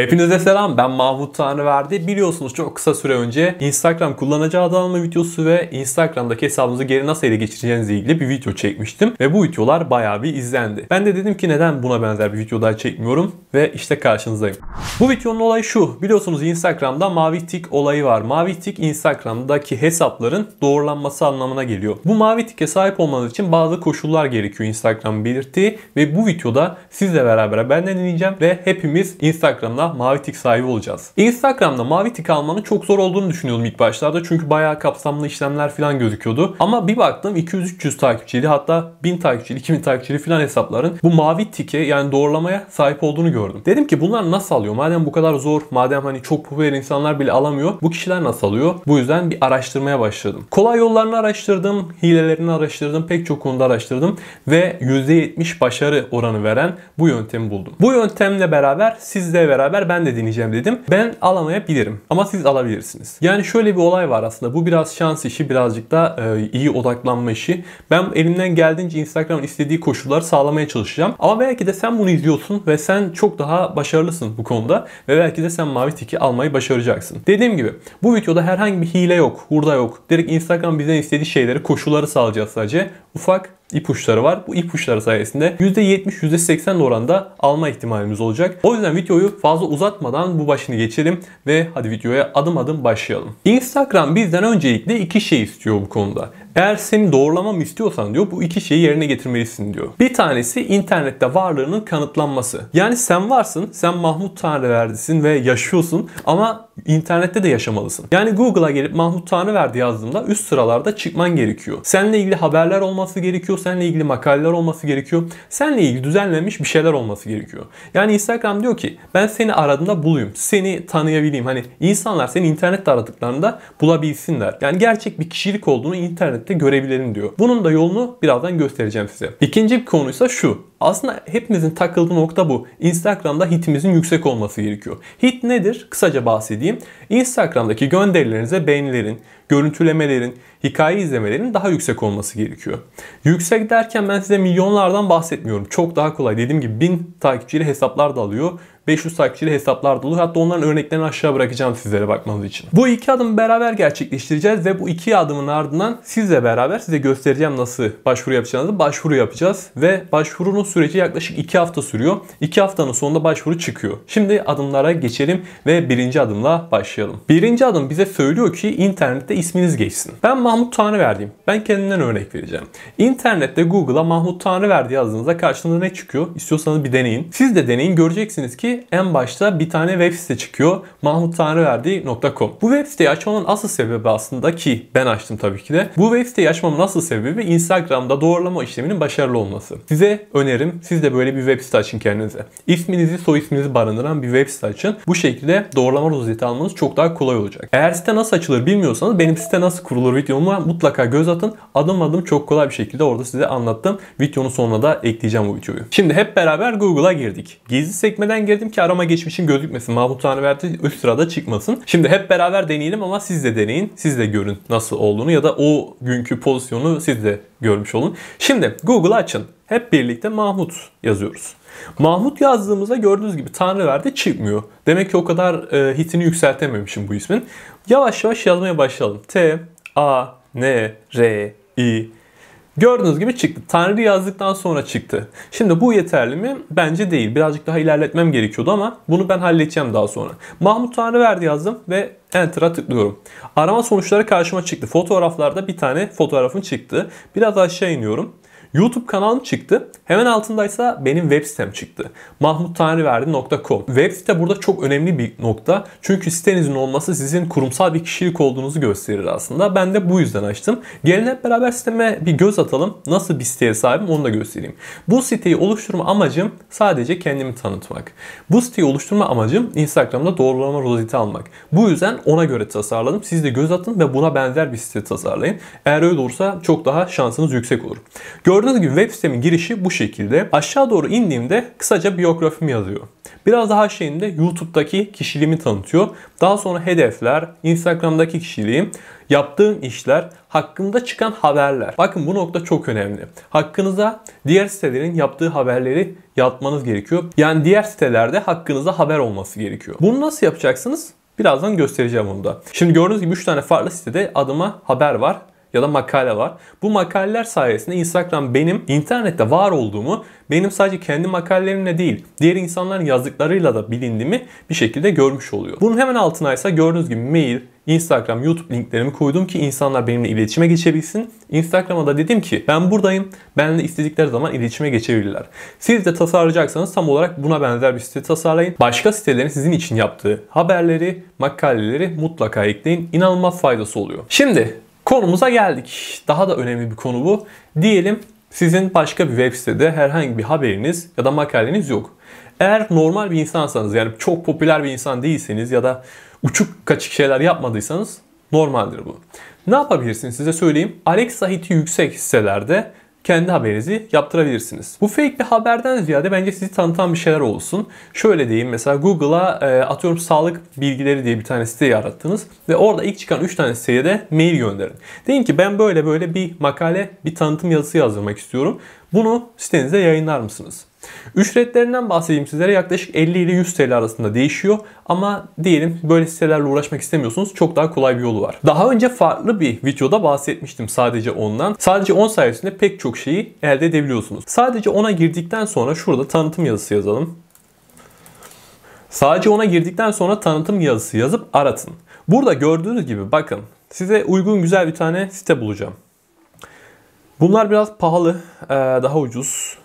Hepinize selam ben Mahmut Tanrıverdi. Biliyorsunuz çok kısa süre önce Instagram kullanıcı adı alma videosu ve Instagram'daki hesabınızı geri nasıl ele geçireceğinizle ilgili bir video çekmiştim. Ve bu videolar bayağı bir izlendi. Ben de dedim ki neden buna benzer bir video daha çekmiyorum ve işte karşınızdayım. Bu videonun olayı şu. Biliyorsunuz Instagram'da mavi tik olayı var. Mavi tik Instagram'daki hesapların doğrulanması anlamına geliyor. Bu mavi tike sahip olmanız için bazı koşullar gerekiyor Instagram belirtti ve bu videoda sizle beraber ben deneyeceğim ve hepimiz Instagram'da mavi tik sahibi olacağız. Instagram'da mavi tik almanın çok zor olduğunu düşünüyordum ilk başlarda. Çünkü bayağı kapsamlı işlemler falan gözüküyordu. Ama bir baktım 200-300 takipçiydi hatta 1000 takipçili 2000 takipçili falan hesapların bu mavi tike yani doğrulamaya sahip olduğunu gördüm. Dedim ki bunlar nasıl alıyor? Madem bu kadar zor, madem hani çok popüler insanlar bile alamıyor. Bu kişiler nasıl alıyor? Bu yüzden bir araştırmaya başladım. Kolay yollarını araştırdım, hilelerini araştırdım, pek çok konuda araştırdım ve %70 başarı oranı veren bu yöntemi buldum. Bu yöntemle beraber sizle beraber beraber ben de deneyeceğim dedim. Ben alamayabilirim ama siz alabilirsiniz. Yani şöyle bir olay var aslında. Bu biraz şans işi, birazcık da e, iyi odaklanma işi. Ben elimden geldiğince Instagram'ın istediği koşulları sağlamaya çalışacağım. Ama belki de sen bunu izliyorsun ve sen çok daha başarılısın bu konuda ve belki de sen mavi tiki almayı başaracaksın. Dediğim gibi bu videoda herhangi bir hile yok, hurda yok. Direkt Instagram bizden istediği şeyleri, koşulları sağlayacağız sadece. Ufak ipuçları var. Bu ipuçları sayesinde %70-%80 oranda alma ihtimalimiz olacak. O yüzden videoyu fazla uzatmadan bu başını geçelim ve hadi videoya adım adım başlayalım. Instagram bizden öncelikle iki şey istiyor bu konuda. Eğer seni doğrulamam istiyorsan diyor bu iki şeyi yerine getirmelisin diyor. Bir tanesi internette varlığının kanıtlanması. Yani sen varsın, sen Mahmut Tanrıverdisin ve yaşıyorsun ama internette de yaşamalısın. Yani Google'a gelip Mahmut Tanrıverdi yazdığında üst sıralarda çıkman gerekiyor. Seninle ilgili haberler olması gerekiyor, seninle ilgili makaleler olması gerekiyor, seninle ilgili düzenlenmiş bir şeyler olması gerekiyor. Yani Instagram diyor ki ben seni aradığında bulayım, seni tanıyabileyim. Hani insanlar seni internette aradıklarında bulabilsinler. Yani gerçek bir kişilik olduğunu internet internette görebilelim diyor. Bunun da yolunu birazdan göstereceğim size. İkinci bir konuysa şu. Aslında hepimizin takıldığı nokta bu. Instagram'da hitimizin yüksek olması gerekiyor. Hit nedir? Kısaca bahsedeyim. Instagram'daki gönderilerinize beğenilerin, görüntülemelerin, hikaye izlemelerin daha yüksek olması gerekiyor. Yüksek derken ben size milyonlardan bahsetmiyorum. Çok daha kolay. Dediğim gibi bin takipçili hesaplar da alıyor. 500 takipçili hesaplar dolu. Hatta onların örneklerini aşağı bırakacağım sizlere bakmanız için. Bu iki adımı beraber gerçekleştireceğiz ve bu iki adımın ardından sizle beraber size göstereceğim nasıl başvuru yapacağınızı. Başvuru yapacağız ve başvurunun süreci yaklaşık 2 hafta sürüyor. 2 haftanın sonunda başvuru çıkıyor. Şimdi adımlara geçelim ve birinci adımla başlayalım. Birinci adım bize söylüyor ki internette isminiz geçsin. Ben Mahmut Tanrı Tanrıverdi'yim. Ben kendimden örnek vereceğim. İnternette Google'a Mahmut Tanrı Tanrıverdi yazdığınızda karşınıza ne çıkıyor? İstiyorsanız bir deneyin. Siz de deneyin göreceksiniz ki en başta bir tane web site çıkıyor. mahmuttanrıverdi.com. Bu web siteyi açmamın asıl sebebi aslında ki ben açtım tabii ki de. Bu web siteyi açmamın asıl sebebi Instagram'da doğrulama işleminin başarılı olması. Size önerim siz de böyle bir web site açın kendinize. İsminizi soy isminizi barındıran bir web site açın. Bu şekilde doğrulama rozeti almanız çok daha kolay olacak. Eğer site nasıl açılır bilmiyorsanız benim site nasıl kurulur videomu mutlaka göz atın. Adım adım çok kolay bir şekilde orada size anlattım. Videonun sonuna da ekleyeceğim bu videoyu. Şimdi hep beraber Google'a girdik. Gizli sekmeden girdim ki arama geçmişin gözükmesin. Mahmut Tanrıverdi üst sırada çıkmasın. Şimdi hep beraber deneyelim ama siz de deneyin. Siz de görün nasıl olduğunu ya da o günkü pozisyonu siz de görmüş olun. Şimdi Google açın. Hep birlikte Mahmut yazıyoruz. Mahmut yazdığımızda gördüğünüz gibi Tanrıverdi çıkmıyor. Demek ki o kadar e, hitini yükseltememişim bu ismin. Yavaş yavaş yazmaya başlayalım. T, A, N, R, I, Gördüğünüz gibi çıktı. Tanrı yazdıktan sonra çıktı. Şimdi bu yeterli mi? Bence değil. Birazcık daha ilerletmem gerekiyordu ama bunu ben halledeceğim daha sonra. Mahmut Tanrı verdi yazdım ve Enter'a tıklıyorum. Arama sonuçları karşıma çıktı. Fotoğraflarda bir tane fotoğrafın çıktı. Biraz aşağı iniyorum. YouTube kanalım çıktı. Hemen altındaysa benim web sitem çıktı. mahmuttanriverdi.com Web site burada çok önemli bir nokta. Çünkü sitenizin olması sizin kurumsal bir kişilik olduğunuzu gösterir aslında. Ben de bu yüzden açtım. Gelin hep beraber siteme bir göz atalım. Nasıl bir siteye sahibim onu da göstereyim. Bu siteyi oluşturma amacım sadece kendimi tanıtmak. Bu siteyi oluşturma amacım Instagram'da doğrulama rozeti almak. Bu yüzden ona göre tasarladım. Siz de göz atın ve buna benzer bir site tasarlayın. Eğer öyle olursa çok daha şansınız yüksek olur. Gördüğünüz Gördüğünüz gibi web sitemin girişi bu şekilde. Aşağı doğru indiğimde kısaca biyografimi yazıyor. Biraz daha şeyinde YouTube'daki kişiliğimi tanıtıyor. Daha sonra hedefler, Instagram'daki kişiliğim, yaptığım işler, hakkında çıkan haberler. Bakın bu nokta çok önemli. Hakkınıza diğer sitelerin yaptığı haberleri yapmanız gerekiyor. Yani diğer sitelerde hakkınıza haber olması gerekiyor. Bunu nasıl yapacaksınız? Birazdan göstereceğim onu da. Şimdi gördüğünüz gibi 3 tane farklı sitede adıma haber var ya da makale var. Bu makaleler sayesinde Instagram benim internette var olduğumu, benim sadece kendi makalelerimle değil, diğer insanların yazdıklarıyla da bilindiğimi bir şekilde görmüş oluyor. Bunun hemen altına ise gördüğünüz gibi mail, Instagram, YouTube linklerimi koydum ki insanlar benimle iletişime geçebilsin. Instagram'a da dedim ki ben buradayım. Benimle istedikleri zaman iletişime geçebilirler. Siz de tasarlayacaksanız tam olarak buna benzer bir site tasarlayın. Başka sitelerin sizin için yaptığı haberleri, makaleleri mutlaka ekleyin. İnanılmaz faydası oluyor. Şimdi Konumuza geldik. Daha da önemli bir konu bu. Diyelim sizin başka bir web sitede herhangi bir haberiniz ya da makaleniz yok. Eğer normal bir insansanız yani çok popüler bir insan değilseniz ya da uçuk kaçık şeyler yapmadıysanız normaldir bu. Ne yapabilirsiniz size söyleyeyim. Alexa hiti yüksek sitelerde kendi haberinizi yaptırabilirsiniz. Bu fake bir haberden ziyade bence sizi tanıtan bir şeyler olsun. Şöyle diyeyim mesela Google'a e, atıyorum sağlık bilgileri diye bir tane site yarattınız ve orada ilk çıkan 3 tane siteye de mail gönderin. Deyin ki ben böyle böyle bir makale, bir tanıtım yazısı yazdırmak istiyorum bunu sitenizde yayınlar mısınız? Ücretlerinden bahsedeyim sizlere yaklaşık 50 ile 100 TL arasında değişiyor ama diyelim böyle sitelerle uğraşmak istemiyorsunuz çok daha kolay bir yolu var. Daha önce farklı bir videoda bahsetmiştim sadece ondan. Sadece 10 on sayesinde pek çok şeyi elde edebiliyorsunuz. Sadece ona girdikten sonra şurada tanıtım yazısı yazalım. Sadece ona girdikten sonra tanıtım yazısı yazıp aratın. Burada gördüğünüz gibi bakın size uygun güzel bir tane site bulacağım. Bunlar biraz pahalı, daha ucuz.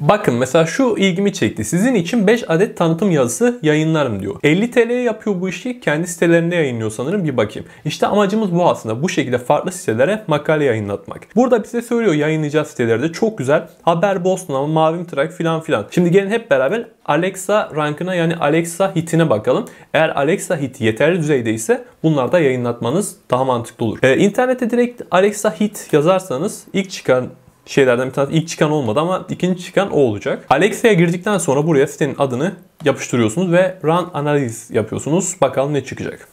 Bakın mesela şu ilgimi çekti. Sizin için 5 adet tanıtım yazısı yayınlarım diyor. 50 TL'ye yapıyor bu işi. Kendi sitelerinde yayınlıyor sanırım. Bir bakayım. İşte amacımız bu aslında. Bu şekilde farklı sitelere makale yayınlatmak. Burada bize söylüyor yayınlayacağı sitelerde çok güzel. Haber Boston ama Mavim Trak filan filan. Şimdi gelin hep beraber Alexa rankına yani Alexa hitine bakalım. Eğer Alexa hit yeterli düzeyde ise bunlar da yayınlatmanız daha mantıklı olur. Ee, internete direkt Alexa hit yazarsanız ilk çıkan şeylerden bir tanesi ilk çıkan olmadı ama ikinci çıkan o olacak. Alexa'ya girdikten sonra buraya sitenin adını yapıştırıyorsunuz ve run analiz yapıyorsunuz. Bakalım ne çıkacak.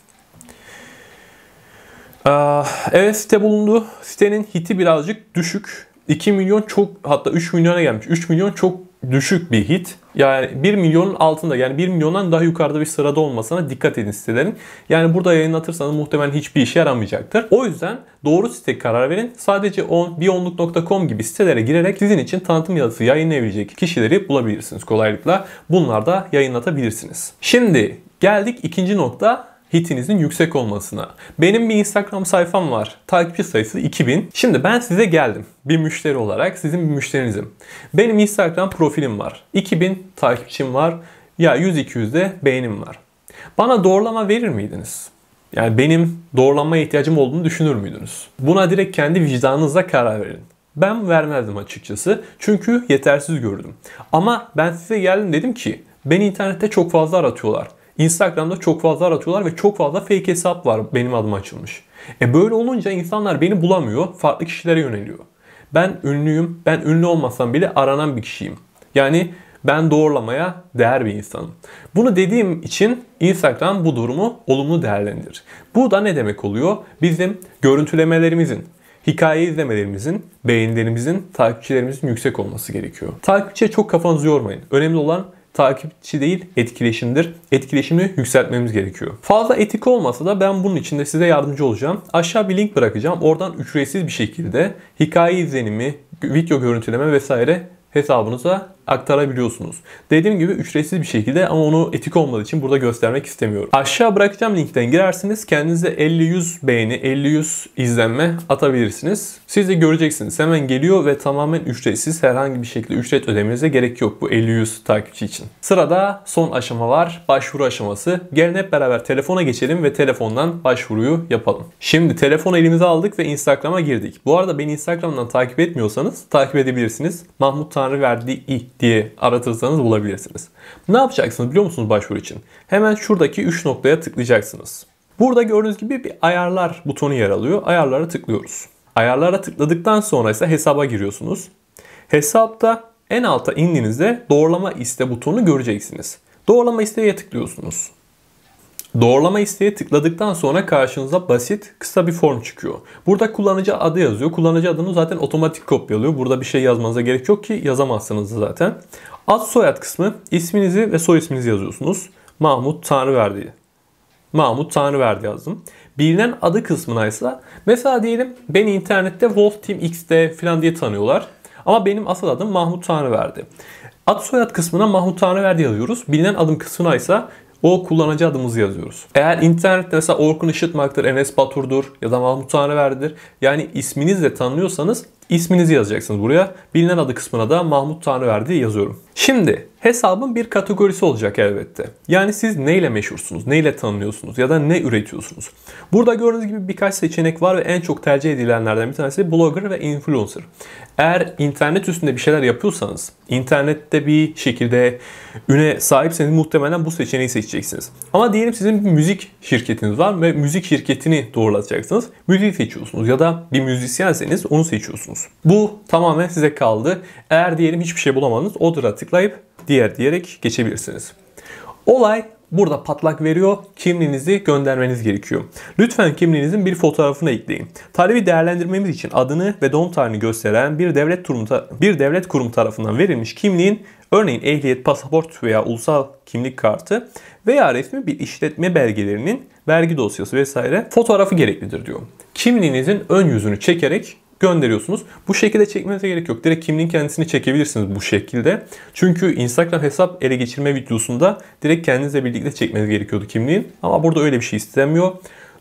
Ee, evet site bulundu. Sitenin hiti birazcık düşük. 2 milyon çok hatta 3 milyona gelmiş. 3 milyon çok düşük bir hit. Yani 1 milyonun altında yani 1 milyondan daha yukarıda bir sırada olmasına dikkat edin sitelerin. Yani burada yayınlatırsanız muhtemelen hiçbir işe yaramayacaktır. O yüzden doğru site karar verin. Sadece 10, beyondluk.com gibi sitelere girerek sizin için tanıtım yazısı yayınlayabilecek kişileri bulabilirsiniz kolaylıkla. Bunlar da yayınlatabilirsiniz. Şimdi geldik ikinci nokta hitinizin yüksek olmasına. Benim bir Instagram sayfam var. Takipçi sayısı 2000. Şimdi ben size geldim. Bir müşteri olarak sizin bir müşterinizim. Benim Instagram profilim var. 2000 takipçim var. Ya 100-200 de beğenim var. Bana doğrulama verir miydiniz? Yani benim doğrulanmaya ihtiyacım olduğunu düşünür müydünüz? Buna direkt kendi vicdanınızla karar verin. Ben vermezdim açıkçası. Çünkü yetersiz gördüm. Ama ben size geldim dedim ki ben internette çok fazla aratıyorlar. Instagram'da çok fazla aratıyorlar ve çok fazla fake hesap var benim adıma açılmış. E böyle olunca insanlar beni bulamıyor, farklı kişilere yöneliyor. Ben ünlüyüm, ben ünlü olmasam bile aranan bir kişiyim. Yani ben doğrulamaya değer bir insanım. Bunu dediğim için Instagram bu durumu olumlu değerlendirir. Bu da ne demek oluyor? Bizim görüntülemelerimizin, hikaye izlemelerimizin, beğenilerimizin, takipçilerimizin yüksek olması gerekiyor. Takipçiye çok kafanızı yormayın. Önemli olan takipçi değil etkileşimdir. Etkileşimi yükseltmemiz gerekiyor. Fazla etik olmasa da ben bunun için de size yardımcı olacağım. Aşağı bir link bırakacağım. Oradan ücretsiz bir şekilde hikaye izlenimi, video görüntüleme vesaire hesabınıza aktarabiliyorsunuz. Dediğim gibi ücretsiz bir şekilde ama onu etik olmadığı için burada göstermek istemiyorum. Aşağı bırakacağım linkten girersiniz. Kendinize 50-100 beğeni, 50-100 izlenme atabilirsiniz. Siz de göreceksiniz. Hemen geliyor ve tamamen ücretsiz. Herhangi bir şekilde ücret ödemenize gerek yok bu 50-100 takipçi için. Sırada son aşama var. Başvuru aşaması. Gelin hep beraber telefona geçelim ve telefondan başvuruyu yapalım. Şimdi telefonu elimize aldık ve Instagram'a girdik. Bu arada beni Instagram'dan takip etmiyorsanız takip edebilirsiniz. Mahmut Tanrı verdiği i diye aratırsanız bulabilirsiniz. Ne yapacaksınız biliyor musunuz başvuru için? Hemen şuradaki 3 noktaya tıklayacaksınız. Burada gördüğünüz gibi bir ayarlar butonu yer alıyor. Ayarlara tıklıyoruz. Ayarlara tıkladıktan sonra ise hesaba giriyorsunuz. Hesapta en alta indiğinizde doğrulama iste butonu göreceksiniz. Doğrulama isteğe tıklıyorsunuz. Doğrulama isteğe tıkladıktan sonra karşınıza basit kısa bir form çıkıyor. Burada kullanıcı adı yazıyor. Kullanıcı adını zaten otomatik kopyalıyor. Burada bir şey yazmanıza gerek yok ki yazamazsınız zaten. Ad soyad kısmı isminizi ve soy isminizi yazıyorsunuz. Mahmut Tanrıverdi. Mahmut Tanrıverdi yazdım. Bilinen adı kısmına ise mesela diyelim beni internette Wolf Team X'te falan diye tanıyorlar. Ama benim asıl adım Mahmut Tanrıverdi. Ad soyad kısmına Mahmut Tanrıverdi yazıyoruz. Bilinen adım kısmına ise o kullanıcı adımızı yazıyoruz. Eğer internette mesela Orkun Işıtmak'tır, Enes Batur'dur ya da Mahmut Tanrıverdi'dir yani isminizle tanınıyorsanız İsminizi yazacaksınız buraya. Bilinen adı kısmına da Mahmut Tanrıverdi yazıyorum. Şimdi hesabın bir kategorisi olacak elbette. Yani siz neyle meşhursunuz, neyle tanınıyorsunuz ya da ne üretiyorsunuz. Burada gördüğünüz gibi birkaç seçenek var ve en çok tercih edilenlerden bir tanesi blogger ve influencer. Eğer internet üstünde bir şeyler yapıyorsanız, internette bir şekilde üne sahipseniz muhtemelen bu seçeneği seçeceksiniz. Ama diyelim sizin bir müzik şirketiniz var ve müzik şirketini doğrulatacaksınız. Müziği seçiyorsunuz ya da bir müzisyenseniz onu seçiyorsunuz musunuz? Bu tamamen size kaldı. Eğer diyelim hiçbir şey bulamadınız odura tıklayıp diğer diyerek geçebilirsiniz. Olay burada patlak veriyor. Kimliğinizi göndermeniz gerekiyor. Lütfen kimliğinizin bir fotoğrafını ekleyin. Talebi değerlendirmemiz için adını ve doğum tarihini gösteren bir devlet, kurumu, bir devlet kurumu tarafından verilmiş kimliğin örneğin ehliyet, pasaport veya ulusal kimlik kartı veya resmi bir işletme belgelerinin vergi dosyası vesaire fotoğrafı gereklidir diyor. Kimliğinizin ön yüzünü çekerek gönderiyorsunuz. Bu şekilde çekmenize gerek yok. Direkt kimliğin kendisini çekebilirsiniz bu şekilde. Çünkü Instagram hesap ele geçirme videosunda direkt kendinizle birlikte çekmeniz gerekiyordu kimliğin. Ama burada öyle bir şey istemiyor.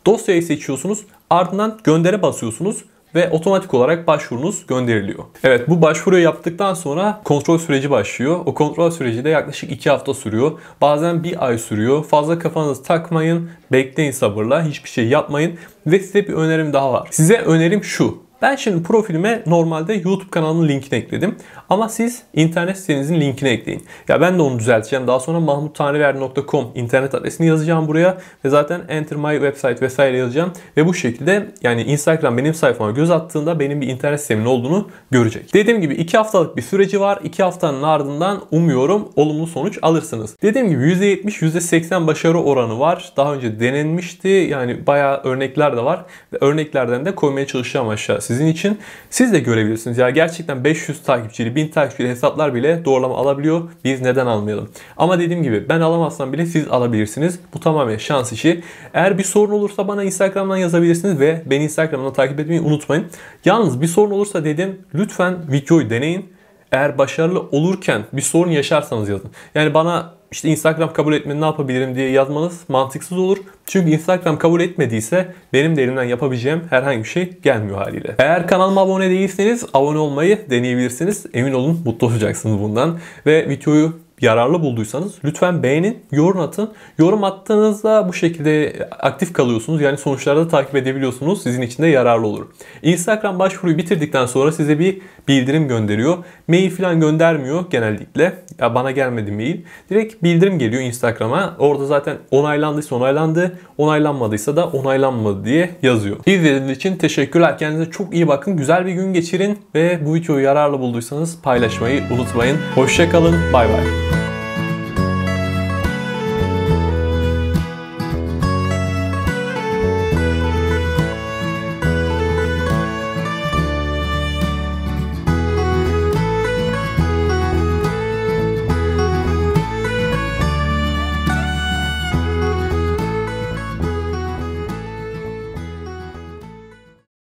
Dosyayı seçiyorsunuz. Ardından göndere basıyorsunuz ve otomatik olarak başvurunuz gönderiliyor. Evet bu başvuruyu yaptıktan sonra kontrol süreci başlıyor. O kontrol süreci de yaklaşık 2 hafta sürüyor. Bazen bir ay sürüyor. Fazla kafanızı takmayın. Bekleyin sabırla. Hiçbir şey yapmayın. Ve size bir önerim daha var. Size önerim şu. Ben şimdi profilime normalde YouTube kanalının linkini ekledim. Ama siz internet sitenizin linkini ekleyin. Ya ben de onu düzelteceğim. Daha sonra mahmuttanrıver.com internet adresini yazacağım buraya. Ve zaten enter my website vesaire yazacağım. Ve bu şekilde yani Instagram benim sayfama göz attığında benim bir internet sitemin olduğunu görecek. Dediğim gibi 2 haftalık bir süreci var. 2 haftanın ardından umuyorum olumlu sonuç alırsınız. Dediğim gibi %70 %80 başarı oranı var. Daha önce denenmişti. Yani bayağı örnekler de var. Ve örneklerden de koymaya çalışacağım aşağı size sizin için. Siz de görebilirsiniz. Ya gerçekten 500 takipçili, 1000 takipçili hesaplar bile doğrulama alabiliyor. Biz neden almayalım? Ama dediğim gibi ben alamazsam bile siz alabilirsiniz. Bu tamamen şans işi. Eğer bir sorun olursa bana Instagram'dan yazabilirsiniz ve beni Instagram'dan takip etmeyi unutmayın. Yalnız bir sorun olursa dedim lütfen videoyu deneyin. Eğer başarılı olurken bir sorun yaşarsanız yazın. Yani bana işte Instagram kabul etmedi ne yapabilirim diye yazmanız mantıksız olur. Çünkü Instagram kabul etmediyse benim de elimden yapabileceğim herhangi bir şey gelmiyor haliyle. Eğer kanalıma abone değilseniz abone olmayı deneyebilirsiniz. Emin olun mutlu olacaksınız bundan. Ve videoyu yararlı bulduysanız lütfen beğenin, yorum atın. Yorum attığınızda bu şekilde aktif kalıyorsunuz. Yani sonuçları da takip edebiliyorsunuz. Sizin için de yararlı olur. Instagram başvuruyu bitirdikten sonra size bir bildirim gönderiyor. Mail falan göndermiyor genellikle ya bana gelmedi mail. Direkt bildirim geliyor Instagram'a. Orada zaten onaylandıysa onaylandı, onaylanmadıysa da onaylanmadı diye yazıyor. İzlediğiniz için teşekkürler. Kendinize çok iyi bakın. Güzel bir gün geçirin ve bu videoyu yararlı bulduysanız paylaşmayı unutmayın. Hoşçakalın. Bay bay.